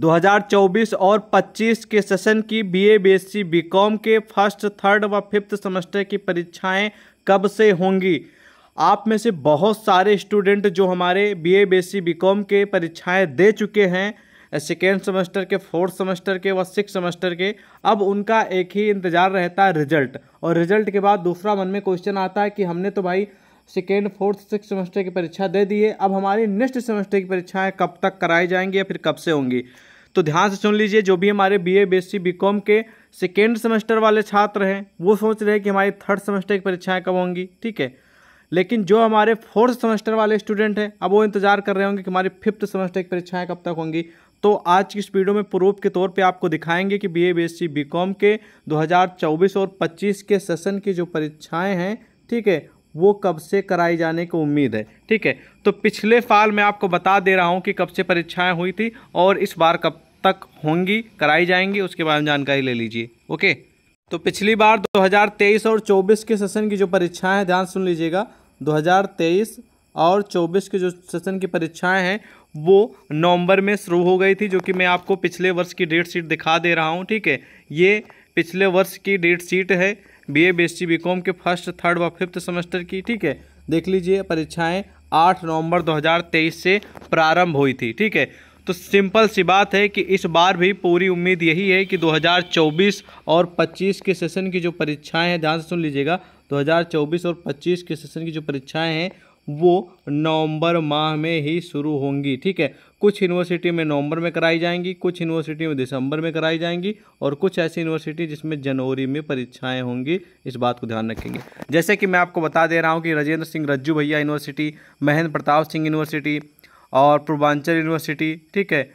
2024 और 25 के सेशन की बीए बीएससी बीकॉम के फर्स्ट थर्ड व फिफ्थ सेमेस्टर की परीक्षाएं कब से होंगी आप में से बहुत सारे स्टूडेंट जो हमारे बीए बीएससी बीकॉम के परीक्षाएं दे चुके हैं सेकेंड सेमेस्टर के फोर्थ सेमेस्टर के व सिक्स सेमेस्टर के अब उनका एक ही इंतज़ार रहता है रिजल्ट और रिजल्ट के बाद दूसरा मन में क्वेश्चन आता है कि हमने तो भाई सेकेंड फोर्थ सिक्स सेमेस्टर की परीक्षा दे दी है अब हमारी नेक्स्ट सेमेस्टर की परीक्षाएँ कब तक कराई जाएंगी या फिर कब से होंगी तो ध्यान से सुन लीजिए जो भी हमारे बी ए बी के सेकेंड सेमेस्टर वाले छात्र हैं वो सोच रहे हैं कि हमारी थर्ड सेमेस्टर की परीक्षाएँ कब होंगी ठीक है लेकिन जो हमारे फोर्थ सेमेस्टर वाले स्टूडेंट हैं अब वो इंतजार कर रहे होंगे कि हमारी फिफ्थ सेमेस्टर की परीक्षाएँ कब तक होंगी तो आज की इस वीडियो में प्रूफ के तौर पे आपको दिखाएंगे कि B A B S C B com के 2024 और 25 के सेशन की जो परीक्षाएं हैं ठीक है वो कब से कराई जाने की उम्मीद है ठीक है तो पिछले साल मैं आपको बता दे रहा हूँ कि कब से परीक्षाएं हुई थी और इस बार कब तक होंगी कराई जाएंगी उसके बारे में जानकारी ले लीजिए ओके तो पिछली बार 2023 और 24 के सेशन की जो परीक्षाएं हैं ध्यान सुन लीजिएगा 2023 और 24 के जो सेशन की परीक्षाएं हैं वो नवंबर में शुरू हो गई थी जो कि मैं आपको पिछले वर्ष की डेट शीट दिखा दे रहा हूँ ठीक है ये पिछले वर्ष की डेट शीट है B A B S C B com के फर्स्ट थर्ड व फिफ्थ सेमेस्टर की ठीक है देख लीजिए परीक्षाएं आठ नवंबर 2023 से प्रारंभ हुई थी ठीक है तो सिंपल सी बात है कि इस बार भी पूरी उम्मीद यही है कि 2024 और 25 के सेशन की जो परीक्षाएं हैं ध्यान से सुन लीजिएगा 2024 और 25 के सेशन की जो परीक्षाएं हैं वो नवंबर माह में ही शुरू होंगी ठीक है कुछ यूनिवर्सिटी में नवंबर में कराई जाएंगी कुछ यूनिवर्सिटी में दिसंबर में कराई जाएंगी और कुछ ऐसी यूनिवर्सिटी जिसमें जनवरी में परीक्षाएं होंगी इस बात को ध्यान रखेंगे जैसे कि मैं आपको बता दे रहा हूँ कि राजेंद्र सिंह रज्जू भैया यूनिवर्सिटी महेंद्र प्रताप सिंह यूनिवर्सिटी और पूर्वांचल यूनिवर्सिटी ठीक है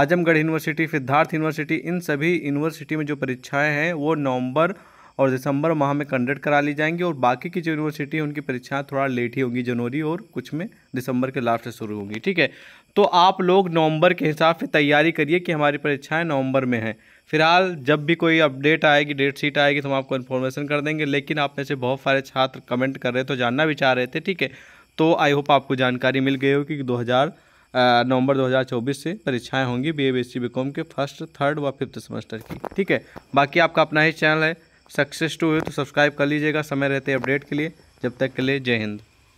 आजमगढ़ यूनिवर्सिटी सिद्धार्थ यूनिवर्सिटी इन सभी यूनिवर्सिटी में जो परीक्षाएँ हैं वो नवम्बर और दिसंबर माह में कंडक्ट करा ली जाएंगी और बाकी की जो यूनिवर्सिटी उनकी परीक्षाएँ थोड़ा लेट ही होंगी जनवरी और कुछ में दिसंबर के लास्ट से शुरू होंगी ठीक है तो आप लोग नवंबर के हिसाब से तैयारी करिए कि हमारी परीक्षाएं नवंबर में हैं फिलहाल जब भी कोई अपडेट आएगी डेट शीट आएगी तो हम आपको इन्फॉर्मेशन कर देंगे लेकिन आप में से बहुत सारे छात्र कमेंट कर रहे थे तो जानना भी चाह रहे थे ठीक है तो आई होप आपको जानकारी मिल गई होगी कि दो नवंबर 2024 से परीक्षाएं होंगी B A B S C B com के फर्स्ट थर्ड व फिफ्थ सेमेस्टर की ठीक है बाकी आपका अपना ही चैनल है सक्सेस टू हुए तो सब्सक्राइब कर लीजिएगा समय रहते अपडेट के लिए जब तक के लिए जय हिंद